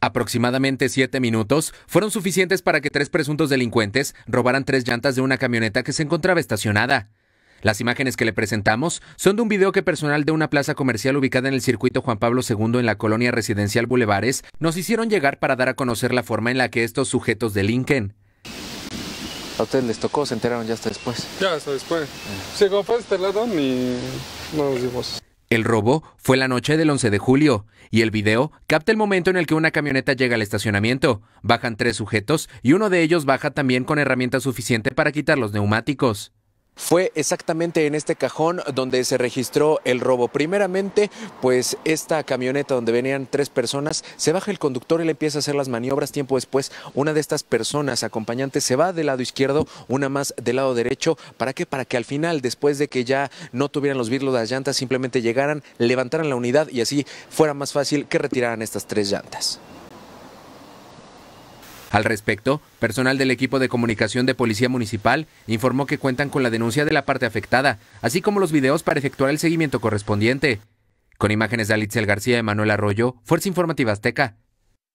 Aproximadamente siete minutos fueron suficientes para que tres presuntos delincuentes robaran tres llantas de una camioneta que se encontraba estacionada. Las imágenes que le presentamos son de un video que personal de una plaza comercial ubicada en el circuito Juan Pablo II en la colonia residencial Bulevares nos hicieron llegar para dar a conocer la forma en la que estos sujetos delinquen. ¿A ustedes les tocó? ¿Se enteraron ya hasta después? Ya hasta después. Se este lado ni nos dimos. El robo fue la noche del 11 de julio, y el video capta el momento en el que una camioneta llega al estacionamiento, bajan tres sujetos y uno de ellos baja también con herramienta suficiente para quitar los neumáticos. Fue exactamente en este cajón donde se registró el robo. Primeramente, pues esta camioneta donde venían tres personas, se baja el conductor y le empieza a hacer las maniobras. Tiempo después, una de estas personas acompañantes se va del lado izquierdo, una más del lado derecho. ¿Para qué? Para que al final, después de que ya no tuvieran los virlos de las llantas, simplemente llegaran, levantaran la unidad y así fuera más fácil que retiraran estas tres llantas. Al respecto, personal del equipo de comunicación de Policía Municipal informó que cuentan con la denuncia de la parte afectada, así como los videos para efectuar el seguimiento correspondiente. Con imágenes de Alitzel García y Manuel Arroyo, Fuerza Informativa Azteca,